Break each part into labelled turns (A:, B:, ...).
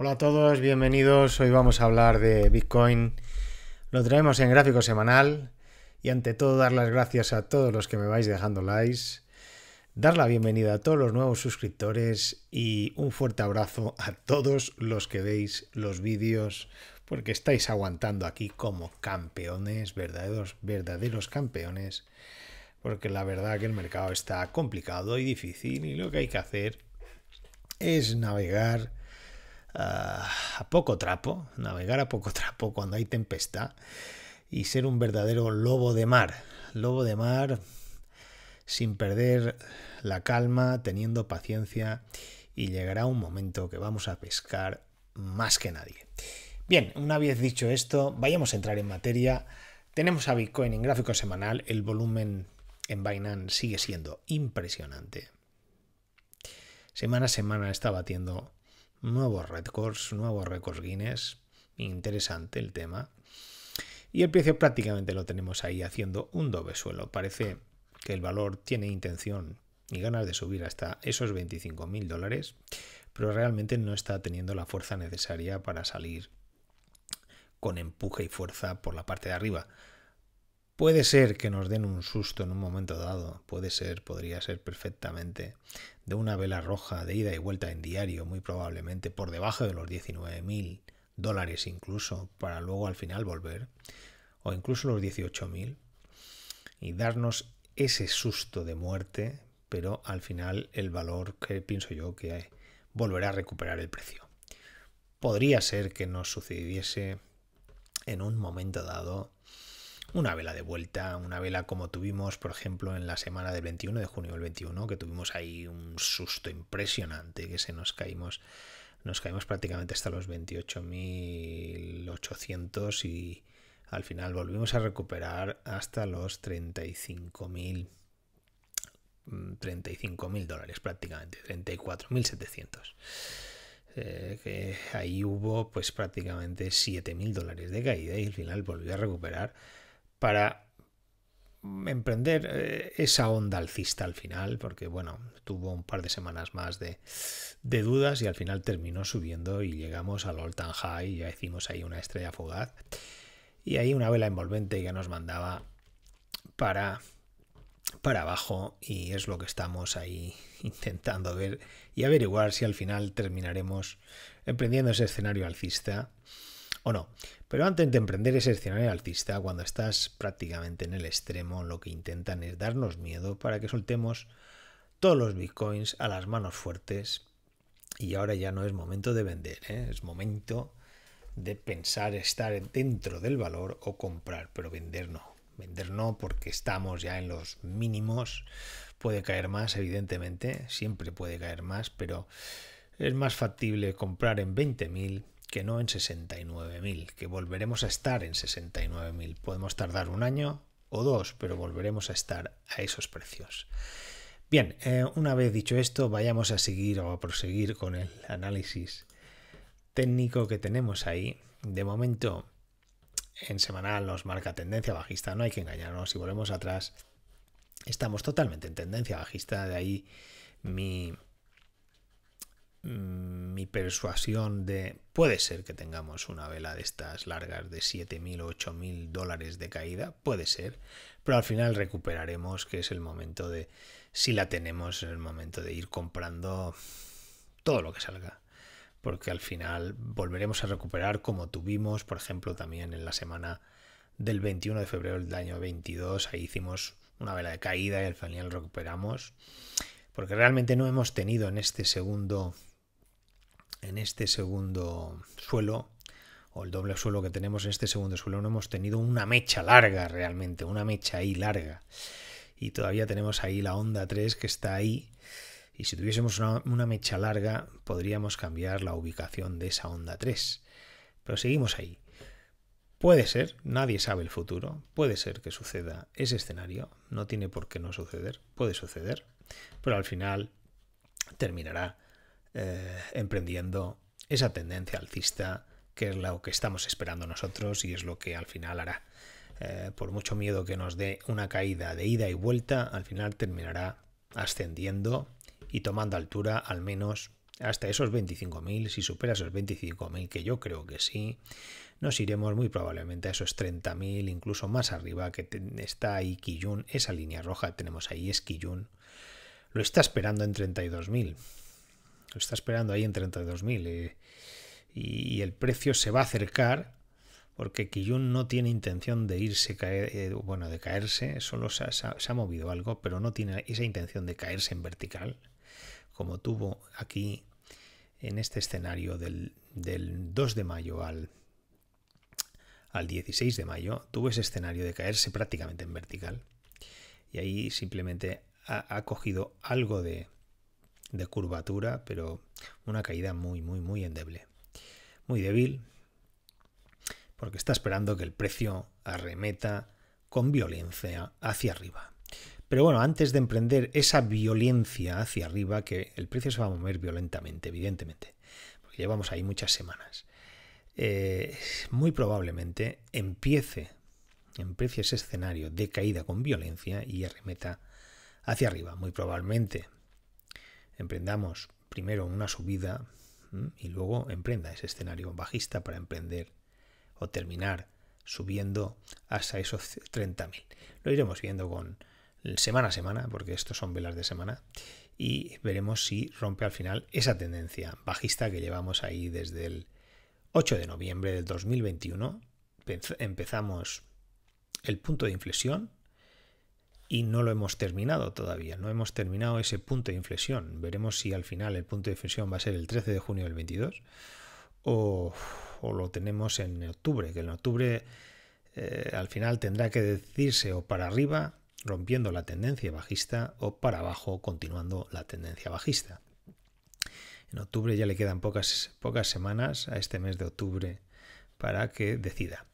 A: Hola a todos, bienvenidos. Hoy vamos a hablar de Bitcoin. Lo traemos en gráfico semanal y ante todo dar las gracias a todos los que me vais dejando likes, dar la bienvenida a todos los nuevos suscriptores y un fuerte abrazo a todos los que veis los vídeos porque estáis aguantando aquí como campeones, verdaderos, verdaderos campeones, porque la verdad que el mercado está complicado y difícil y lo que hay que hacer es navegar a poco trapo, navegar a poco trapo cuando hay tempestad y ser un verdadero lobo de mar. Lobo de mar sin perder la calma, teniendo paciencia y llegará un momento que vamos a pescar más que nadie. Bien, una vez dicho esto, vayamos a entrar en materia. Tenemos a Bitcoin en gráfico semanal, el volumen en Binance sigue siendo impresionante. Semana a semana está batiendo Nuevos récords, nuevos récords Guinness. Interesante el tema. Y el precio prácticamente lo tenemos ahí haciendo un doble suelo. Parece que el valor tiene intención y ganas de subir hasta esos 25 mil dólares, pero realmente no está teniendo la fuerza necesaria para salir con empuje y fuerza por la parte de arriba. Puede ser que nos den un susto en un momento dado, puede ser, podría ser perfectamente, de una vela roja de ida y vuelta en diario, muy probablemente por debajo de los 19.000 dólares incluso, para luego al final volver, o incluso los 18.000, y darnos ese susto de muerte, pero al final el valor que pienso yo que hay, volverá a recuperar el precio. Podría ser que nos sucediese en un momento dado una vela de vuelta, una vela como tuvimos, por ejemplo, en la semana del 21 de junio del 21, que tuvimos ahí un susto impresionante, que se nos caímos, nos caímos prácticamente hasta los 28.800 y al final volvimos a recuperar hasta los 35.000 35.000 mm, dólares prácticamente, 34.700. Eh, que ahí hubo pues prácticamente 7.000 dólares de caída y al final volvió a recuperar para mm, emprender eh, esa onda alcista al final, porque bueno, tuvo un par de semanas más de, dudas y al final terminó subiendo y llegamos al all time high, y ya hicimos ahí una estrella fugaz y ahí una vela envolvente que nos mandaba para para abajo y es lo que estamos ahí intentando ver y averiguar si al final terminaremos emprendiendo ese escenario alcista bueno, Pero antes de emprender ese escenario alcista, cuando estás prácticamente en el extremo, lo que intentan es darnos miedo para que soltemos todos los bitcoins a las manos fuertes. Y ahora ya no es momento de vender, ¿eh? es momento de pensar estar dentro del valor o comprar, pero vender no. Vender no porque estamos ya en los mínimos. Puede caer más, evidentemente, siempre puede caer más, pero es más factible comprar en 20.000 que no en 69.000, que volveremos a estar en 69.000. Podemos tardar un año o dos, pero volveremos a estar a esos precios. Bien, eh, una vez dicho esto, vayamos a seguir o a proseguir con el análisis técnico que tenemos ahí. De momento, en semanal nos marca tendencia bajista, no hay que engañarnos. Si volvemos atrás, estamos totalmente en tendencia bajista, de ahí mi Mm, mi persuasión de puede ser que tengamos una vela de estas largas de 7.000 o 8.000 dólares de caída, puede ser, pero al final recuperaremos que es el momento de, si la tenemos, es el momento de ir comprando todo lo que salga, porque al final volveremos a recuperar como tuvimos, por ejemplo, también en la semana del 21 de febrero del año 22, ahí hicimos una vela de caída y al final recuperamos, porque realmente no hemos tenido en este segundo en este segundo suelo, o el doble suelo que tenemos en este segundo suelo, no hemos tenido una mecha larga realmente, una mecha ahí larga. Y todavía tenemos ahí la onda 3 que está ahí. Y si tuviésemos una, mecha larga, podríamos cambiar la ubicación de esa onda 3. Pero seguimos ahí. Puede ser, nadie sabe el futuro, puede ser que suceda ese escenario, no tiene por qué no suceder, puede suceder, pero al final terminará eh, emprendiendo esa tendencia alcista que es lo que estamos esperando nosotros y es lo que al final hará. Eh, por mucho miedo que nos dé una caída de ida y vuelta, al final terminará ascendiendo y tomando altura al menos hasta esos 25.000. Si supera esos 25.000, que yo creo que sí, nos iremos muy probablemente a esos 30.000, incluso más arriba, que está ahí Kiyun, esa línea roja que tenemos ahí es Kiyun. Lo está esperando en 32.000 lo está esperando ahí en 32.000 eh, y, y, el precio se va a acercar porque Kiyun no tiene intención de irse, caer, eh, bueno, de caerse, solo se ha, movido algo, pero no tiene esa intención de caerse en vertical, como tuvo aquí en este escenario del, 2 de mayo al, al 16 de mayo, tuvo ese escenario de caerse prácticamente en vertical. Y ahí simplemente ha cogido algo de, de curvatura, pero una caída muy, muy, muy endeble. Muy débil, porque está esperando que el precio arremeta con violencia hacia arriba. Pero bueno, antes de emprender esa violencia hacia arriba, que el precio se va a mover violentamente, evidentemente, porque llevamos ahí muchas semanas, eh, muy probablemente empiece, empiece ese escenario de caída con violencia y arremeta hacia arriba, muy probablemente emprendamos primero una subida y luego emprenda ese escenario bajista para emprender o terminar subiendo hasta esos 30.000. Lo iremos viendo con semana a semana, porque estos son velas de semana, y veremos si rompe al final esa tendencia bajista que llevamos ahí desde el 8 de noviembre del 2021. Empezamos el punto de inflexión y no lo hemos terminado todavía, no hemos terminado ese punto de inflexión. Veremos si al final el punto de inflexión va a ser el 13 de junio del 22 o, lo tenemos en octubre, que en octubre eh, al final tendrá que decirse o para arriba rompiendo la tendencia bajista o para abajo continuando la tendencia bajista. En octubre ya le quedan pocas, pocas semanas a este mes de octubre para que decida.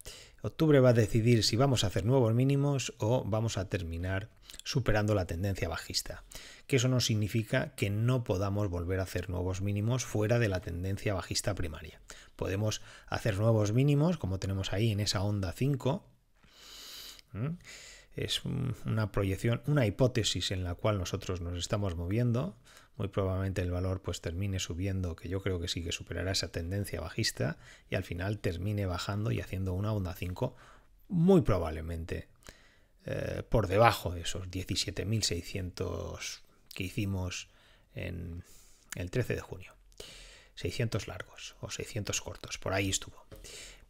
A: Octubre va a decidir si vamos a hacer nuevos mínimos o vamos a terminar superando la tendencia bajista. Que eso no significa que no podamos volver a hacer nuevos mínimos fuera de la tendencia bajista primaria. Podemos hacer nuevos mínimos, como tenemos ahí en esa onda 5. Es una proyección, una hipótesis en la cual nosotros nos estamos moviendo muy probablemente el valor pues termine subiendo, que yo creo que sí que superará esa tendencia bajista y al final termine bajando y haciendo una onda 5 muy probablemente eh, por debajo de esos 17.600 que hicimos en el 13 de junio. 600 largos o 600 cortos, por ahí estuvo.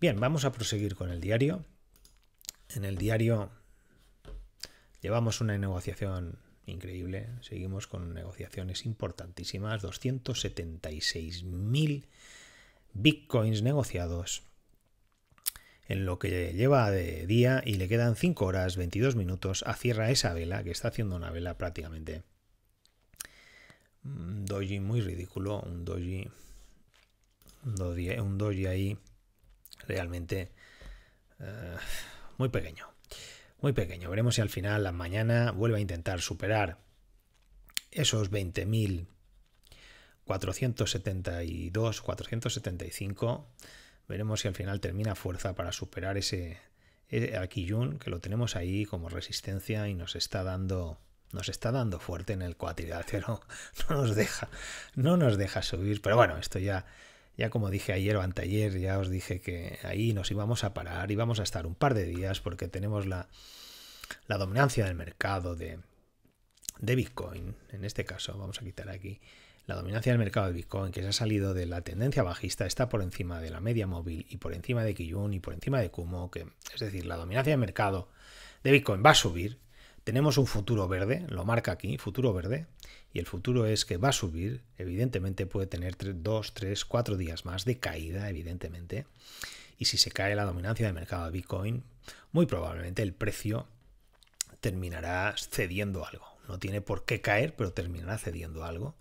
A: Bien, vamos a proseguir con el diario. En el diario llevamos una negociación increíble, ¿eh? seguimos con negociaciones importantísimas, 276.000 bitcoins negociados en lo que lleva de día y le quedan 5 horas 22 minutos a cierra esa vela que está haciendo una vela prácticamente. Un mm, doji muy ridículo, un doji un doji, ahí realmente eh, muy pequeño muy pequeño. Veremos si al final, la mañana, vuelve a intentar superar esos 20.472, 475. Veremos si al final termina fuerza para superar ese, e, aquí que lo tenemos ahí como resistencia y nos está dando nos está dando fuerte en el cuadrilátero no nos deja no nos deja subir pero bueno esto ya ya como dije ayer o anteayer, ya os dije que ahí nos íbamos a parar y vamos a estar un par de días porque tenemos la, dominancia del mercado de, Bitcoin. En este caso, vamos a quitar aquí la dominancia del mercado de Bitcoin, que se ha salido de la tendencia bajista, está por encima de la media móvil y por encima de Kiyun y por encima de Kumo, que es decir, la dominancia del mercado de Bitcoin va a subir, tenemos un futuro verde, lo marca aquí, futuro verde, y el futuro es que va a subir, evidentemente puede tener 2, 3, 4 días más de caída, evidentemente, y si se cae la dominancia del mercado de Bitcoin, muy probablemente el precio terminará cediendo algo. No tiene por qué caer, pero terminará cediendo algo.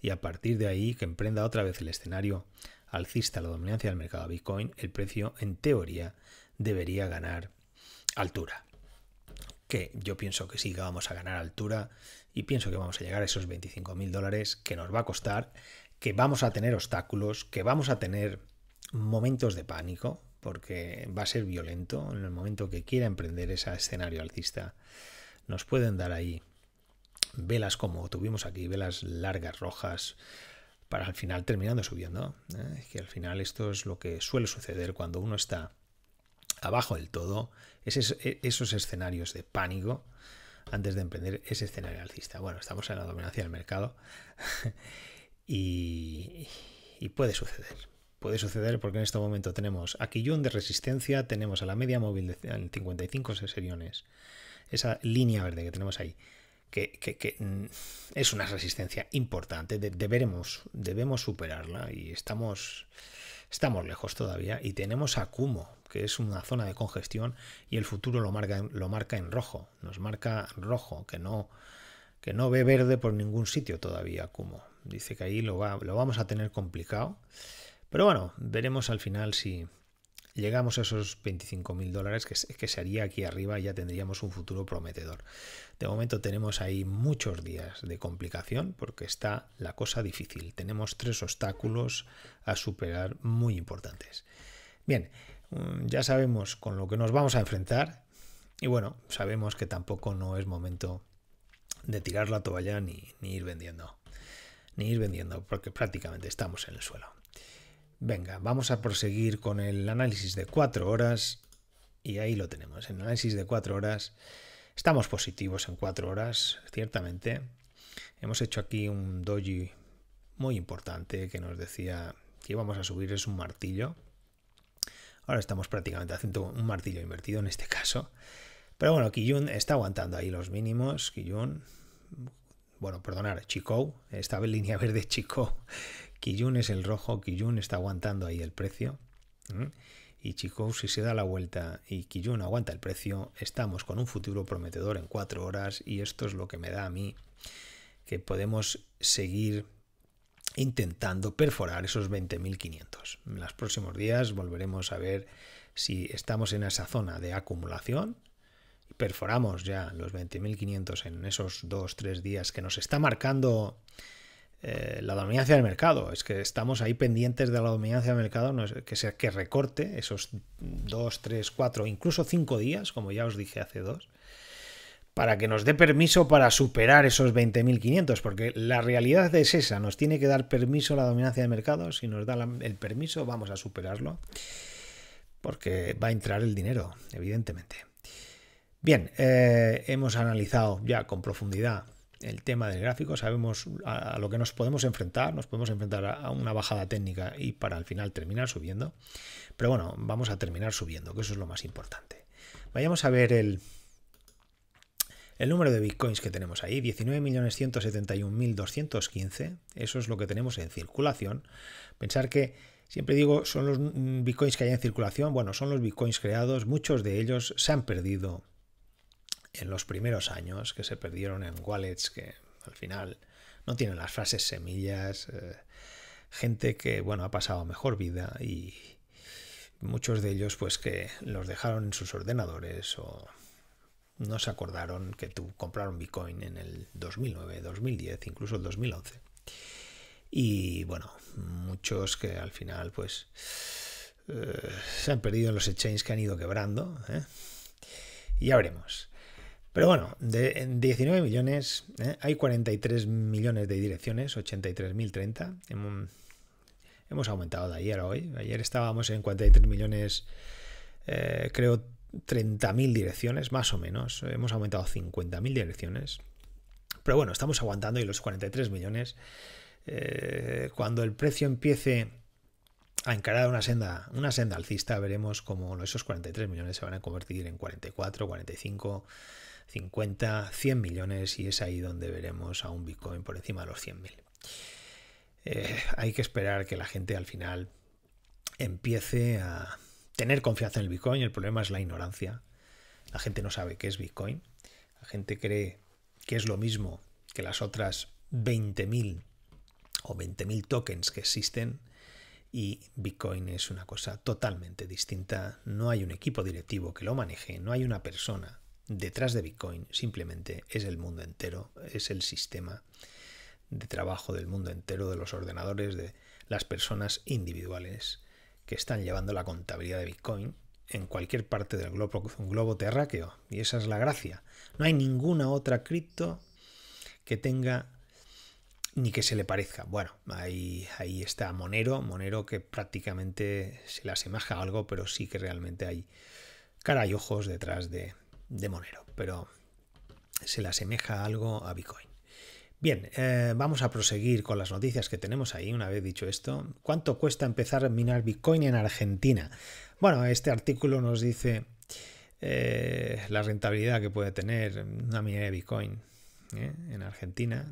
A: Y a partir de ahí, que emprenda otra vez el escenario alcista, la dominancia del mercado de Bitcoin, el precio en teoría debería ganar altura que yo pienso que sí que vamos a ganar altura y pienso que vamos a llegar a esos 25 mil dólares que nos va a costar, que vamos a tener obstáculos, que vamos a tener momentos de pánico, porque va a ser violento en el momento que quiera emprender ese escenario alcista. Nos pueden dar ahí velas como tuvimos aquí, velas largas, rojas, para al final terminando subiendo. ¿eh? Que al final esto es lo que suele suceder cuando uno está abajo del todo e, esos, escenarios de pánico antes de emprender ese escenario alcista. Bueno, estamos en la dominancia del mercado y, puede suceder. Puede suceder porque en este momento tenemos aquí un de resistencia, tenemos a la media móvil de 55 sesiones, esa línea verde que tenemos ahí, que, mm, es una resistencia importante, debemos superarla y estamos, estamos lejos todavía. Y tenemos a Kumo, es una zona de congestión y el futuro lo marca, lo marca en rojo, nos marca rojo, que no, que no ve verde por ningún sitio todavía como Dice que ahí lo, va, lo vamos a tener complicado. Pero bueno, veremos al final si llegamos a esos 25 mil dólares que, que se haría aquí arriba ya tendríamos un futuro prometedor. De momento tenemos ahí muchos días de complicación porque está la cosa difícil. Tenemos tres obstáculos a superar muy importantes. Bien, Mm, ya sabemos con lo que nos vamos a enfrentar y bueno, sabemos que tampoco no es momento de tirar la toalla ni, ni ir vendiendo, ni ir vendiendo porque prácticamente estamos en el suelo. Venga, vamos a proseguir con el análisis de cuatro horas y ahí lo tenemos, el análisis de cuatro horas. Estamos positivos en cuatro horas, ciertamente. Hemos hecho aquí un doji muy importante que nos decía que íbamos a subir es un martillo. Ahora estamos prácticamente haciendo un martillo invertido en este caso. Pero bueno, Kiyun está aguantando ahí los mínimos. Kiyun, bueno, perdonar, estaba en línea verde Chikou. Kiyun es el rojo, Kiyun está aguantando ahí el precio. Y Chikou, si se da la vuelta y Kiyun aguanta el precio, estamos con un futuro prometedor en cuatro horas. Y esto es lo que me da a mí que podemos seguir intentando perforar esos 20.500. En los próximos días volveremos a ver si estamos en esa zona de acumulación, perforamos ya los 20.500 en esos 2-3 días que nos está marcando eh, la dominancia del mercado. Es que estamos ahí pendientes de la dominancia del mercado, no que, sea, que recorte esos 2, 3, 4, incluso 5 días, como ya os dije hace 2, para que nos dé permiso para superar esos 20.500, porque la realidad es esa, nos tiene que dar permiso la dominancia de mercado, si nos da el permiso vamos a superarlo, porque va a entrar el dinero, evidentemente. Bien, eh, hemos analizado ya con profundidad el tema del gráfico, sabemos a, lo que nos podemos enfrentar, nos podemos enfrentar a una bajada técnica y para al final terminar subiendo, pero bueno, vamos a terminar subiendo, que eso es lo más importante. Vayamos a ver el, el número de bitcoins que tenemos ahí, 19.171.215, eso es lo que tenemos en circulación. Pensar que Siempre digo, son los mm, bitcoins que hay en circulación, bueno, son los bitcoins creados, muchos de ellos se han perdido en los primeros años, que se perdieron en wallets que al final no tienen las frases semillas, eh, gente que, bueno, ha pasado mejor vida y muchos de ellos pues que los dejaron en sus ordenadores o no se acordaron que tú compraron Bitcoin en el 2009, 2010, incluso el 2011. Y bueno, muchos que al final pues eh, se han perdido en los exchanges que han ido quebrando. Y ¿eh? ya veremos. Pero bueno, de 19 millones, ¿eh? hay 43 millones de direcciones, 83.030. Hemos, hemos aumentado de ayer a hoy. Ayer estábamos en 43 millones, creo 30.000 direcciones, más o menos. Hemos aumentado 50.000 direcciones. Pero bueno, estamos aguantando y los 43 millones, eh, cuando el precio empiece a encarar una senda, una senda alcista, veremos cómo esos 43 millones se van a convertir en 44, 45, 50, 100 millones y es ahí donde veremos a un Bitcoin por encima de los 100.000. Eh, hay que esperar que la gente al final empiece a, tener confianza en el Bitcoin, el problema es la ignorancia. La gente no sabe qué es Bitcoin. La gente cree que es lo mismo que las otras 20.000 o 20.000 tokens que existen y Bitcoin es una cosa totalmente distinta. No hay un equipo directivo que lo maneje, no hay una persona detrás de Bitcoin, simplemente es el mundo entero, es el sistema de trabajo del mundo entero, de los ordenadores, de las personas individuales que están llevando la contabilidad de Bitcoin en cualquier parte del globo, globo terráqueo. Y esa es la gracia. No hay ninguna otra cripto que tenga ni que se le parezca. Bueno, ahí, ahí está Monero, Monero que prácticamente se le asemeja a algo, pero sí que realmente hay cara y ojos detrás de, de Monero, pero se le asemeja algo a Bitcoin. Bien, eh, vamos a proseguir con las noticias que tenemos ahí, una vez dicho esto. ¿Cuánto cuesta empezar a minar Bitcoin en Argentina? Bueno, este artículo nos dice eh, la rentabilidad que puede tener una minería de Bitcoin eh, en Argentina.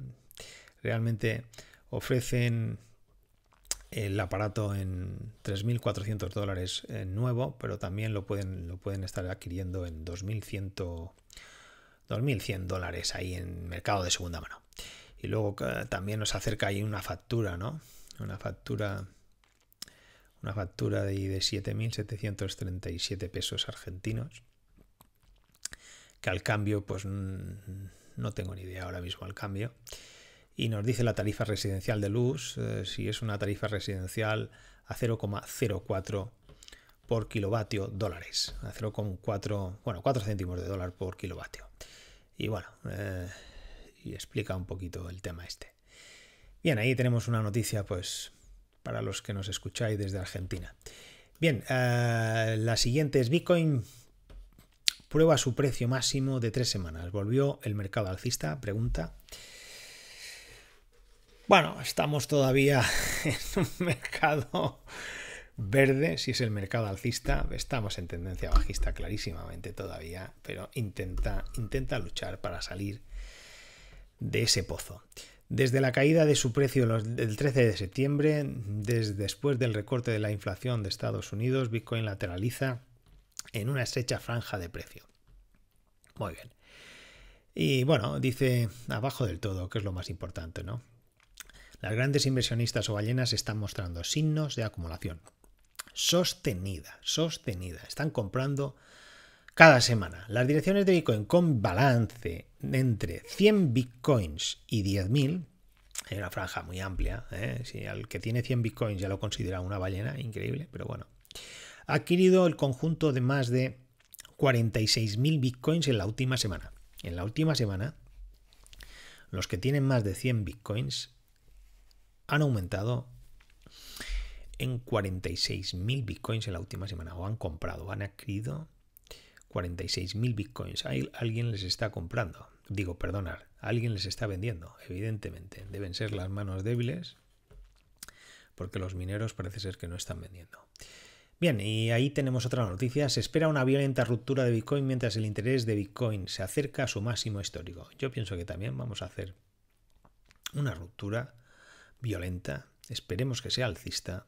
A: Realmente ofrecen el aparato en 3.400 dólares nuevo, pero también lo pueden, lo pueden estar adquiriendo en 2.100 2.100 dólares ahí en mercado de segunda mano. Y luego también nos acerca ahí una factura, ¿no? Una factura una factura de, de 7.737 pesos argentinos, que al cambio, pues no tengo ni idea ahora mismo al cambio. Y nos dice la tarifa residencial de luz, eh, si es una tarifa residencial a 0,04 por kilovatio dólares, a 0,4, bueno, 4 céntimos de dólar por kilovatio. Y bueno, eh, y explica un poquito el tema este. Bien, ahí tenemos una noticia, pues, para los que nos escucháis desde Argentina. Bien, eh, la siguiente es Bitcoin prueba su precio máximo de tres semanas. ¿Volvió el mercado alcista? Pregunta. Bueno, estamos todavía en un mercado verde, si es el mercado alcista, estamos en tendencia bajista clarísimamente todavía, pero intenta, intenta luchar para salir de ese pozo. Desde la caída de su precio del 13 de septiembre, desde después del recorte de la inflación de Estados Unidos, Bitcoin lateraliza en una estrecha franja de precio. Muy bien. Y bueno, dice abajo del todo, que es lo más importante, ¿no? Las grandes inversionistas o ballenas están mostrando signos de acumulación sostenida, sostenida. Están comprando cada semana. Las direcciones de Bitcoin con balance entre 100 Bitcoins y 10.000, hay una franja muy amplia, ¿eh? si al que tiene 100 Bitcoins ya lo considera una ballena, increíble, pero bueno. Ha adquirido el conjunto de más de 46.000 Bitcoins en la última semana. En la última semana, los que tienen más de 100 Bitcoins han aumentado 46.000 bitcoins en la última semana. O han comprado, han adquirido 46.000 bitcoins. Ahí alguien les está comprando. Digo, perdonar, alguien les está vendiendo, evidentemente. Deben ser las manos débiles porque los mineros parece ser que no están vendiendo. Bien, y ahí tenemos otra noticia. Se espera una violenta ruptura de Bitcoin mientras el interés de Bitcoin se acerca a su máximo histórico. Yo pienso que también vamos a hacer una ruptura violenta. Esperemos que sea alcista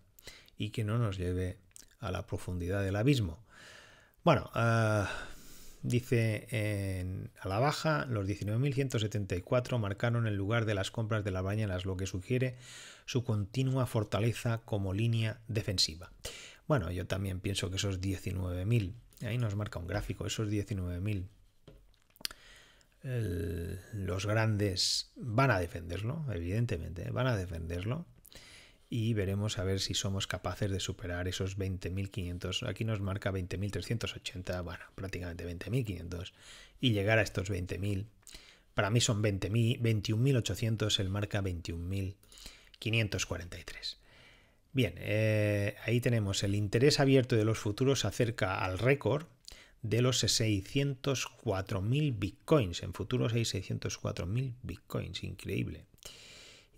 A: y que no nos lleve a la profundidad del abismo. Bueno, ah, dice a la baja, los 19.174 marcaron el lugar de las compras de las es lo que sugiere su continua fortaleza como línea defensiva. Bueno, yo también pienso que esos 19.000, ahí nos marca un gráfico, esos 19.000 los grandes van a defenderlo, evidentemente, van a defenderlo y veremos a ver si somos capaces de superar esos 20.500. Aquí nos marca 20.380, bueno, prácticamente 20.500 y llegar a estos 20.000. Para mí son 20.000, 21.800, el marca 21.543. Bien, eh, ahí tenemos el interés abierto de los futuros acerca al récord de los 604.000 bitcoins. En futuros hay 604.000 bitcoins, increíble.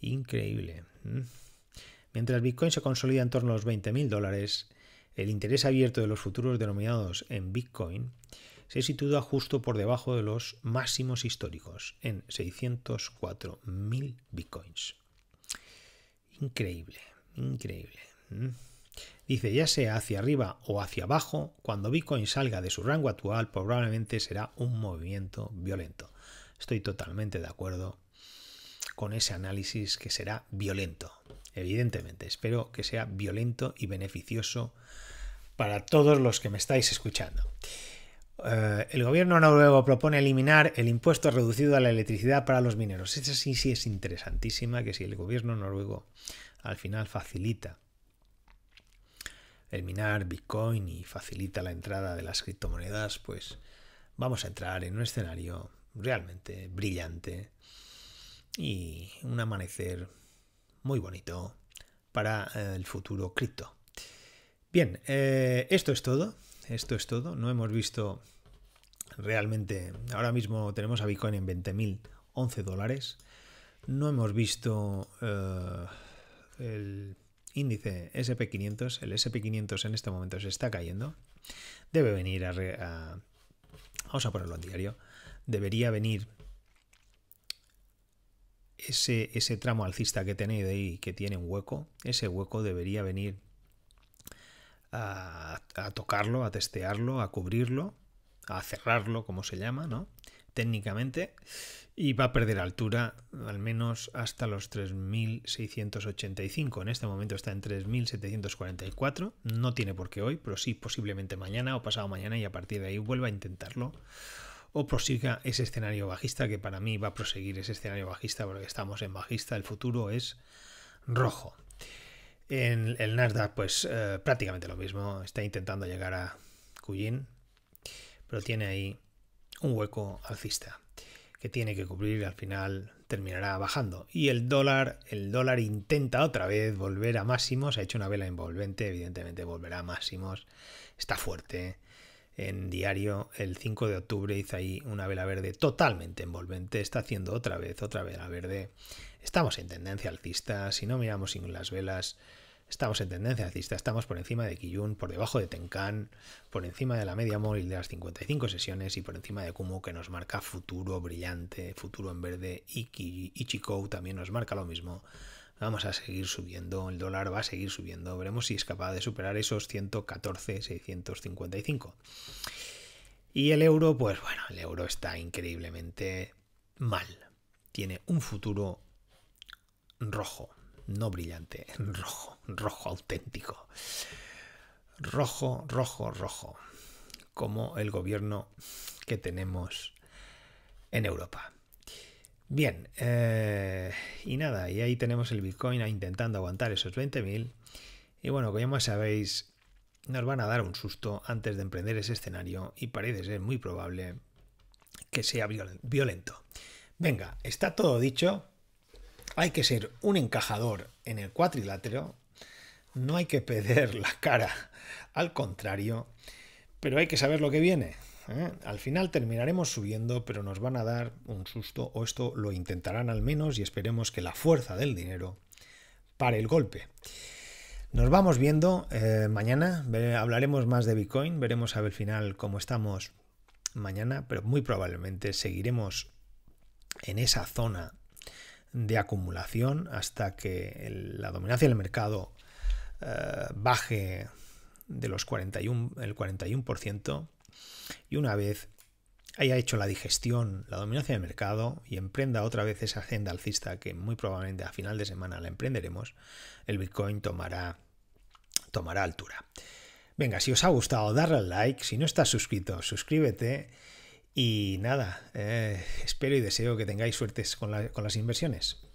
A: Increíble. Mm. Mientras Bitcoin se consolida en torno a los 20.000 dólares, el interés abierto de los futuros denominados en Bitcoin se sitúa justo por debajo de los máximos históricos, en 604.000 Bitcoins. Increíble, increíble. ¿Mm? Dice, ya sea hacia arriba o hacia abajo, cuando Bitcoin salga de su rango actual probablemente será un movimiento violento. Estoy totalmente de acuerdo con ese análisis que será violento evidentemente. Espero que sea violento y beneficioso para todos los que me estáis escuchando. Eh, el gobierno noruego propone eliminar el impuesto reducido a la electricidad para los mineros. Esa sí, sí es interesantísima, que si el gobierno noruego al final facilita el minar Bitcoin y facilita la entrada de las criptomonedas, pues vamos a entrar en un escenario realmente brillante y un amanecer muy bonito para eh, el futuro cripto. Bien, eh, esto es todo. Esto es todo. No hemos visto realmente. Ahora mismo tenemos a Bitcoin en 20.011 dólares. No hemos visto eh, el índice SP500. El SP500 en este momento se está cayendo. Debe venir a, a. vamos a ponerlo en diario. Debería venir ese, tramo alcista que tenéis ahí, que tiene un hueco, ese hueco debería venir a, tocarlo, a testearlo, a cubrirlo, a cerrarlo, como se llama, ¿no? Técnicamente, y va a perder altura al menos hasta los 3.685. En este momento está en 3.744. No tiene por qué hoy, pero sí posiblemente mañana o pasado mañana y a partir de ahí vuelva a intentarlo o prosiga ese escenario bajista, que para mí va a proseguir ese escenario bajista porque estamos en bajista, el futuro es rojo. En el Nasdaq, pues eh, prácticamente lo mismo, está intentando llegar a Cuyin, pero tiene ahí un hueco alcista que tiene que cubrir al final terminará bajando. Y el dólar, el dólar intenta otra vez volver a máximos, ha hecho una vela envolvente, evidentemente volverá a máximos, está fuerte, en diario el 5 de octubre hizo ahí una vela verde totalmente envolvente, está haciendo otra vez otra vela verde. Estamos en tendencia alcista, si no miramos sin las velas, estamos en tendencia alcista, estamos por encima de Kiyun, por debajo de Tenkan, por encima de la media móvil de las 55 sesiones y por encima de Kumo, que nos marca futuro brillante, futuro en verde y también nos marca lo mismo. Vamos a seguir subiendo, el dólar va a seguir subiendo. Veremos si es capaz de superar esos 114, 655. Y el euro, pues bueno, el euro está increíblemente mal. Tiene un futuro rojo, no brillante, rojo, rojo auténtico. Rojo, rojo, rojo. Como el gobierno que tenemos en Europa. Bien, eh, y nada, y ahí tenemos el Bitcoin intentando aguantar esos 20.000. Y bueno, como ya sabéis, nos van a dar un susto antes de emprender ese escenario y parece ser muy probable que sea violento. Venga, está todo dicho. Hay que ser un encajador en el cuadrilátero. No hay que perder la cara al contrario, pero hay que saber lo que viene. ¿eh? Al final terminaremos subiendo, pero nos van a dar un susto, o esto lo intentarán al menos, y esperemos que la fuerza del dinero pare el golpe. Nos vamos viendo eh, mañana, hablaremos más de Bitcoin, veremos a ver al final cómo estamos mañana, pero muy probablemente seguiremos en esa zona de acumulación hasta que la dominancia del mercado eh, baje de los 41, el 41%, y una vez haya hecho la digestión, la dominancia del mercado y emprenda otra vez esa agenda alcista que muy probablemente a final de semana la emprenderemos, el Bitcoin tomará, altura. Venga, si os ha gustado, darle al like. Si no estás suscrito, suscríbete. Y nada, eh, espero y deseo que tengáis suertes con las inversiones.